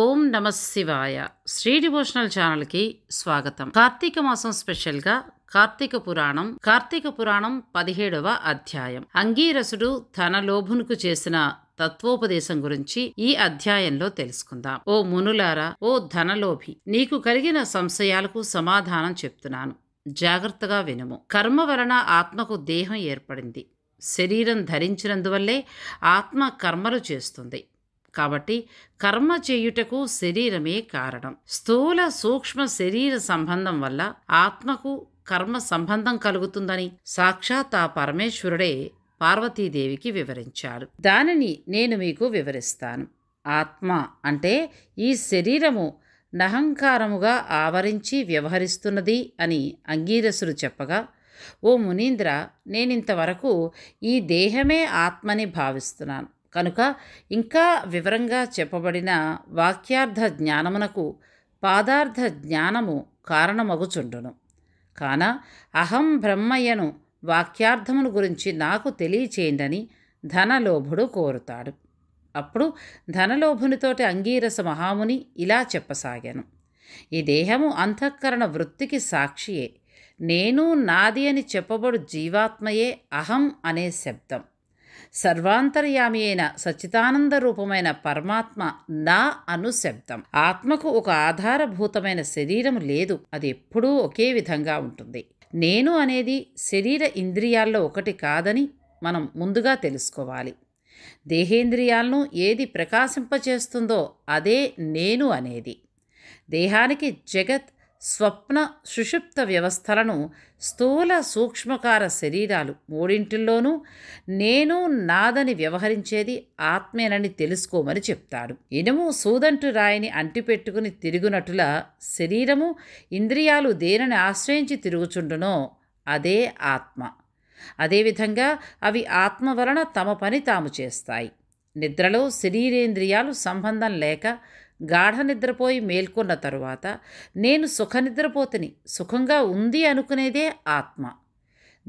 ఓం నమ శివాయ శ్రీ డివోషనల్ ఛానల్కి స్వాగతం కార్తీక మాసం స్పెషల్గా కార్తీక పురాణం కార్తీక పురాణం పదిహేడవ అధ్యాయం అంగీరసుడు తన లోభునుకు చేసిన తత్వోపదేశం గురించి ఈ అధ్యాయంలో తెలుసుకుందాం ఓ మునులారా ఓ ధనలోభి నీకు కలిగిన సంశయాలకు సమాధానం చెప్తున్నాను జాగ్రత్తగా వినుము కర్మ వలన ఆత్మకు దేహం ఏర్పడింది శరీరం ధరించినందువల్లే ఆత్మ కర్మలు చేస్తుంది కాబట్టి కర్మ చేయుటకు శరీరమే కారణం స్థూల సూక్ష్మ శరీర సంబంధం వల్ల ఆత్మకు కర్మ సంబంధం కలుగుతుందని సాక్షాత్ ఆ పరమేశ్వరుడే పార్వతీదేవికి వివరించాడు దానిని నేను మీకు వివరిస్తాను ఆత్మ అంటే ఈ శరీరము నహంకారముగా ఆవరించి వ్యవహరిస్తున్నది అని అంగీరసుడు చెప్పగా ఓ మునీంద్ర నేనింతవరకు ఈ దేహమే ఆత్మని భావిస్తున్నాను కనుక ఇంకా వివరంగా చెప్పబడిన వాక్యార్థ జ్ఞానమునకు పాదార్థ జ్ఞానము కారణమగుచుండును కాన అహం బ్రహ్మయ్యను వాక్యార్థమును గురించి నాకు తెలియచేయండని ధనలోభుడు కోరుతాడు అప్పుడు ధనలోభునితోటి అంగీరస మహాముని ఇలా చెప్పసాగాను ఈ దేహము అంతఃకరణ వృత్తికి సాక్షియే నేను నాది అని చెప్పబడు జీవాత్మయే అహం అనే శబ్దం సర్వాంతర్యామి అయిన సచితానంద రూపమైన పరమాత్మ నా అనుశబ్దం ఆత్మకు ఒక ఆధారభూతమైన శరీరం లేదు అది ఎప్పుడూ ఒకే విధంగా ఉంటుంది నేను అనేది శరీర ఇంద్రియాల్లో ఒకటి కాదని మనం ముందుగా తెలుసుకోవాలి దేహేంద్రియాలను ఏది ప్రకాశింపచేస్తుందో అదే నేను అనేది దేహానికి జగత్ స్వప్న సుషుప్త వ్యవస్థలను స్థూల సూక్ష్మకార శరీరాలు మూడింటిల్లోనూ నేను నాదని వ్యవహరించేది ఆత్మేనని తెలుసుకోమని చెప్తాడు ఇనుము సూదంటు రాయిని అంటిపెట్టుకుని తిరుగునటుల శరీరము ఇంద్రియాలు దేనిని ఆశ్రయించి తిరుగుచుండునో అదే ఆత్మ అదేవిధంగా అవి ఆత్మ వలన తమ పని తాము చేస్తాయి నిద్రలో శరీరేంద్రియాలు సంబంధం లేక గాఢ నిద్రపోయి మేల్కొన్న తరువాత నేను సుఖ నిద్రపోతని సుఖంగా ఉంది అనుకునేదే ఆత్మ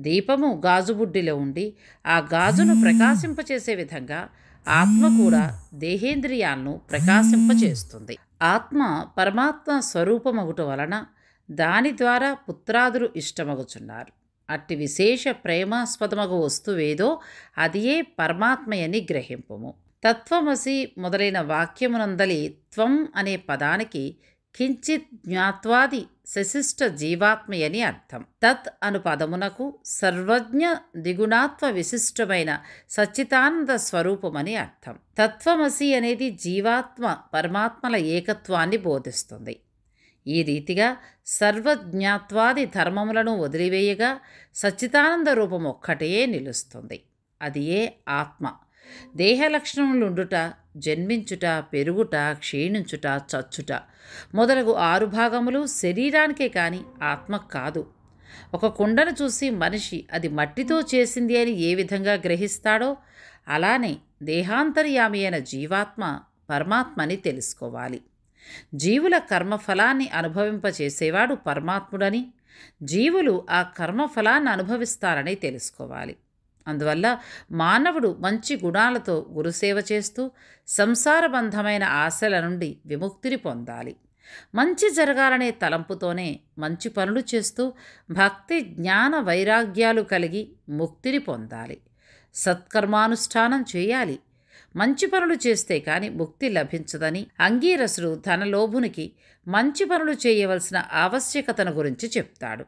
దీపము గాజుబుడ్డిలో ఉండి ఆ గాజును ప్రకాశింపచేసే విధంగా ఆత్మ కూడా దేహేంద్రియాలను ప్రకాశింపచేస్తుంది ఆత్మ పరమాత్మ స్వరూపమగుట వలన దాని ద్వారా పుత్రాదులు ఇష్టమగుచున్నారు అట్టి విశేష ప్రేమాస్పదమగు వస్తువేదో అదియే పరమాత్మయని గ్రహింపము తత్వమసి మొదలైన వాక్యమునందలి త్వం అనే పదానికి కించిత్ జ్ఞాత్వాది సశిష్ట జీవాత్మయని అర్థం తత్ అను పదమునకు సర్వజ్ఞ దిగుణాత్వ విశిష్టమైన సచ్చితానంద స్వరూపమని అర్థం తత్వమసి అనేది జీవాత్మ పరమాత్మల ఏకత్వాన్ని బోధిస్తుంది ఈ రీతిగా సర్వజ్ఞాత్వాది ధర్మములను వదిలివేయగా సచ్చితానంద రూపం ఒక్కటే నిలుస్తుంది అది ఏ ఆత్మ దేహ లక్షణములుండుట జన్మించుట పెరుగుట క్షీణించుట చచ్చుట మొదలగు ఆరు భాగములు శరీరానికే కాని ఆత్మ కాదు ఒక కుండను చూసి మనిషి అది మట్టితో చేసింది అని ఏ విధంగా గ్రహిస్తాడో అలానే దేహాంతర్యామి అయిన జీవాత్మ పరమాత్మని తెలుసుకోవాలి జీవుల కర్మఫలాన్ని అనుభవింపచేసేవాడు పరమాత్ముడని జీవులు ఆ కర్మఫలాన్ని అనుభవిస్తారని తెలుసుకోవాలి అందువల్ల మానవుడు మంచి గుణాలతో గురుసేవ చేస్తూ సంసారబంధమైన ఆశల నుండి విముక్తిని పొందాలి మంచి జరగాలనే తలంపుతోనే మంచి పనులు చేస్తూ భక్తి జ్ఞాన వైరాగ్యాలు కలిగి ముక్తిని పొందాలి సత్కర్మానుష్ఠానం చేయాలి మంచి పనులు చేస్తే కాని ముక్తి లభించదని అంగీరసుడు ధనలోభునికి మంచి పనులు చేయవలసిన ఆవశ్యకతను గురించి చెప్తాడు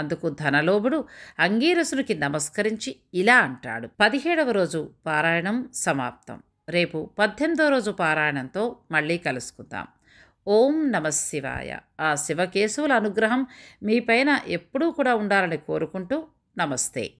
అందుకు ధనలోభుడు అంగీరసునికి నమస్కరించి ఇలా అంటాడు పదిహేడవ రోజు పారాయణం సమాప్తం రేపు పద్దెనిమిదవ రోజు పారాయణంతో మళ్ళీ కలుసుకుందాం ఓం నమ శివాయ ఆ శివకేశవుల అనుగ్రహం మీ పైన ఎప్పుడూ కూడా ఉండాలని కోరుకుంటూ నమస్తే